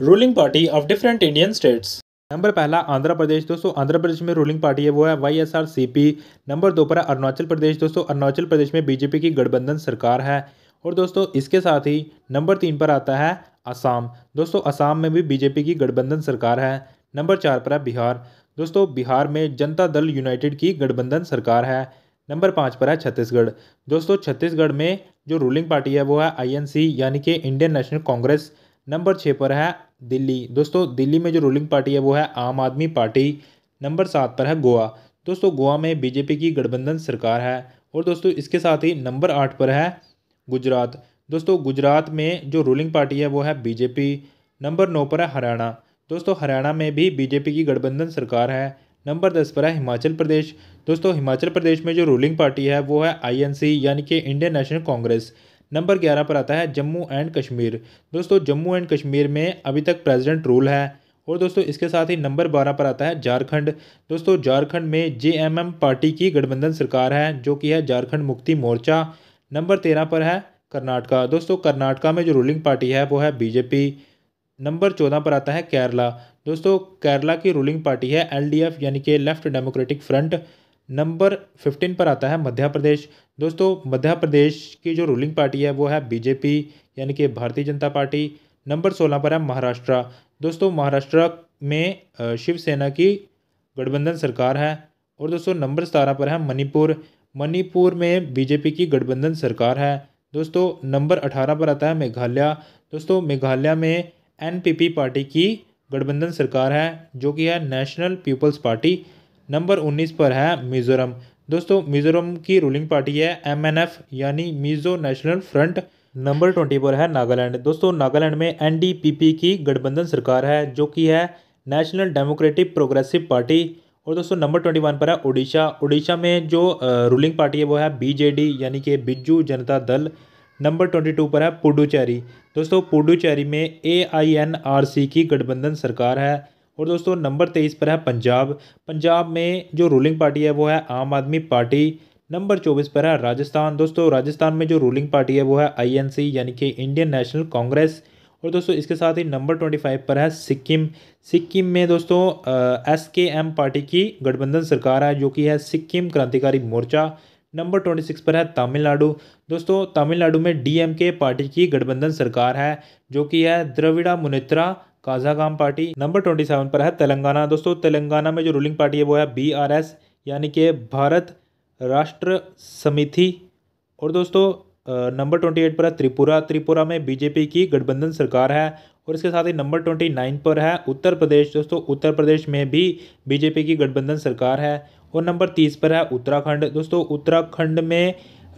ruling party of different Indian states number पहला आंध्र प्रदेश दोस्तों आंध्र प्रदेश में रूलिंग पार्टी है वो है Y S R C P number दो पर अरुणाचल प्रदेश दोस्तों अरुणाचल प्रदेश में बीजेपी की गठबंधन सरकार है और दोस्तों इसके साथ ही नंबर तीन पर आता है असम दोस्तों असम में भी बीजेपी की गठबंधन सरकार है नंबर चार पर है बिहार दोस्तों बिहार में जनता दल यूनाइटेड की गठबंधन सरकार है नंबर पाँच पर है छत्तीसगढ़ दोस्तों छत्तीसगढ़ में जो रूलिंग पार्टी है वो है आईएनसी यानी कि इंडियन नेशनल कांग्रेस नंबर छः पर है दिल्ली दोस्तों दिल्ली में जो रूलिंग पार्टी है वो है आम आदमी पार्टी नंबर सात पर है गोवा दोस्तों गोवा में बीजेपी की गठबंधन सरकार है और दोस्तों इसके साथ ही नंबर आठ पर है गुजरात दोस्तों गुजरात में जो रूलिंग पार्टी है वो है बीजेपी नंबर नौ पर है हरियाणा दोस्तों हरियाणा में भी बीजेपी की गठबंधन सरकार है नंबर दस पर है हिमाचल प्रदेश दोस्तों हिमाचल प्रदेश में जो रूलिंग पार्टी है वो है आईएनसी यानी कि इंडियन नेशनल कांग्रेस नंबर ग्यारह पर आता है जम्मू एंड कश्मीर दोस्तों जम्मू एंड कश्मीर में अभी तक प्रेजिडेंट रूल है और दोस्तों इसके साथ ही नंबर बारह पर आता है झारखंड दोस्तों झारखंड में जे पार्टी की गठबंधन सरकार है जो कि है झारखंड मुक्ति मोर्चा नंबर तेरह पर है कर्नाटका दोस्तों कर्नाटका में जो रूलिंग पार्टी है वो है बीजेपी नंबर चौदह पर आता है केरला दोस्तों केरला की रूलिंग पार्टी है एलडीएफ यानी कि left democratic front number fifteen पर आता है मध्य प्रदेश दोस्तों मध्य प्रदेश की जो रूलिंग पार्टी है वो है बीजेपी यानी कि भारतीय जनता पार्टी नंबर सोलह पर है महाराष्ट्र दोस्तों महाराष्ट्र में शिवसेना की गठबंधन सरकार है और दोस्तों नंबर सतारह पर है मणिपुर मणिपुर में बीजेपी की गठबंधन सरकार है दोस्तों नंबर अठारह पर आता है मेघालय दोस्तों मेघालय में एनपीपी पार्टी की गठबंधन सरकार है जो कि है नेशनल पीपल्स पार्टी नंबर 19 पर है मिजोरम दोस्तों मिजोरम की रूलिंग पार्टी है एमएनएफ यानी Mizo national front number twenty पर है नागालैंड दोस्तों नागालैंड में एनडीपीपी की गठबंधन सरकार है जो कि है नेशनल डेमोक्रेटिक प्रोग्रेसिव पार्टी और दोस्तों नंबर ट्वेंटी वन पर है उड़ीसा उड़ीसा में जो रूलिंग पार्टी है वो है बीजेडी यानी कि बिजू जनता दल नंबर ट्वेंटी टू पर है पुडुचेरी दोस्तों पुडुचेरी में ए आई एन आर सी की गठबंधन सरकार है और दोस्तों नंबर तेईस पर है पंजाब पंजाब में जो रूलिंग पार्टी है वो है आम आदमी पार्टी नंबर चौबीस पर है राजस्थान दोस्तों राजस्थान में जो रूलिंग पार्टी है वो है आईएनसी यानी कि इंडियन नेशनल कांग्रेस और दोस्तों इसके साथ ही नंबर ट्वेंटी फाइव पर है सिक्किम सिक्किम में दोस्तों एस के एम पार्टी की गठबंधन सरकार है जो कि है सिक्किम क्रांतिकारी मोर्चा नंबर ट्वेंटी सिक्स पर है तमिलनाडु दोस्तों तमिलनाडु में डी एम के पार्टी की गठबंधन सरकार है जो कि है Dravida Munnetra Kazhagam party number twenty seven पर है तेलंगाना दोस्तों तेलंगाना में जो रूलिंग पार्टी है वो है बी आर एस यानी कि भारत राष्ट्र समिति और दोस्तों नंबर ट्वेंटी एट पर है त्रिपुरा त्रिपुरा में बीजेपी की गठबंधन सरकार है और इसके साथ ही नंबर ट्वेंटी नाइन पर है उत्तर प्रदेश दोस्तों उत्तर प्रदेश में भी बीजेपी की गठबंधन सरकार है और नंबर तीस पर है उत्तराखंड दोस्तों उत्तराखंड में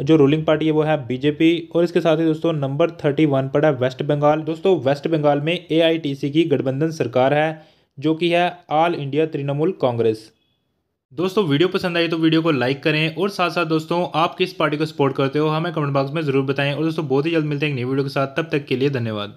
जो रूलिंग पार्टी है वो है बीजेपी और इसके साथ ही दोस्तों नंबर थर्टी वन पर है वेस्ट बंगाल दोस्तों वेस्ट बंगाल में एआईटीसी की गठबंधन सरकार है जो कि है ऑल इंडिया तृणमूल कांग्रेस दोस्तों वीडियो पसंद आई तो वीडियो को लाइक करें और साथ साथ दोस्तों आप किस पार्टी को सपोर्ट करते हो हमें कमेंट बॉक्स में जरूर बताएं और दोस्तों बहुत ही जल्द मिलते हैं एक नई वीडियो के साथ तब तक के लिए धन्यवाद